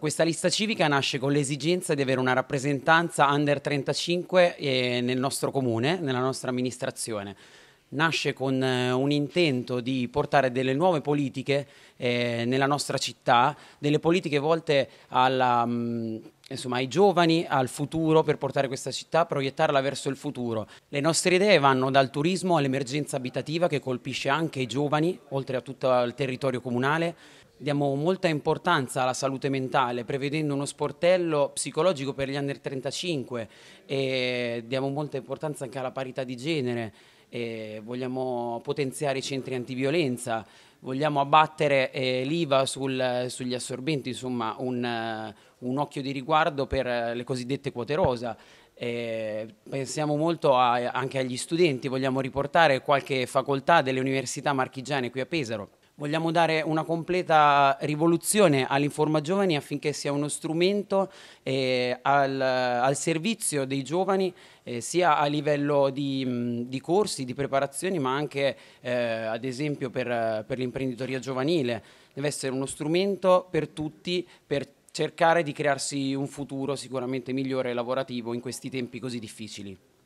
Questa lista civica nasce con l'esigenza di avere una rappresentanza under 35 eh, nel nostro comune, nella nostra amministrazione. Nasce con eh, un intento di portare delle nuove politiche eh, nella nostra città, delle politiche volte alla, mm, insomma, ai giovani, al futuro, per portare questa città, proiettarla verso il futuro. Le nostre idee vanno dal turismo all'emergenza abitativa che colpisce anche i giovani, oltre a tutto il territorio comunale, diamo molta importanza alla salute mentale, prevedendo uno sportello psicologico per gli under 35 e diamo molta importanza anche alla parità di genere. vogliamo potenziare i centri antiviolenza, vogliamo abbattere eh, l'IVA sul, sugli assorbenti, insomma un, un, occhio di riguardo per le cosiddette quote rosa. Eh, pensiamo molto a, anche agli studenti, vogliamo riportare qualche facoltà delle università marchigiane qui a Pesaro Vogliamo dare una completa rivoluzione all'Informa Giovani affinché sia uno strumento eh, al, al, servizio dei giovani eh, sia a livello di, mm, di, corsi, di preparazioni, ma anche eh, ad esempio per, per l'imprenditoria giovanile. Deve essere uno strumento per tutti, per cercare di crearsi un futuro sicuramente migliore lavorativo in questi tempi così difficili.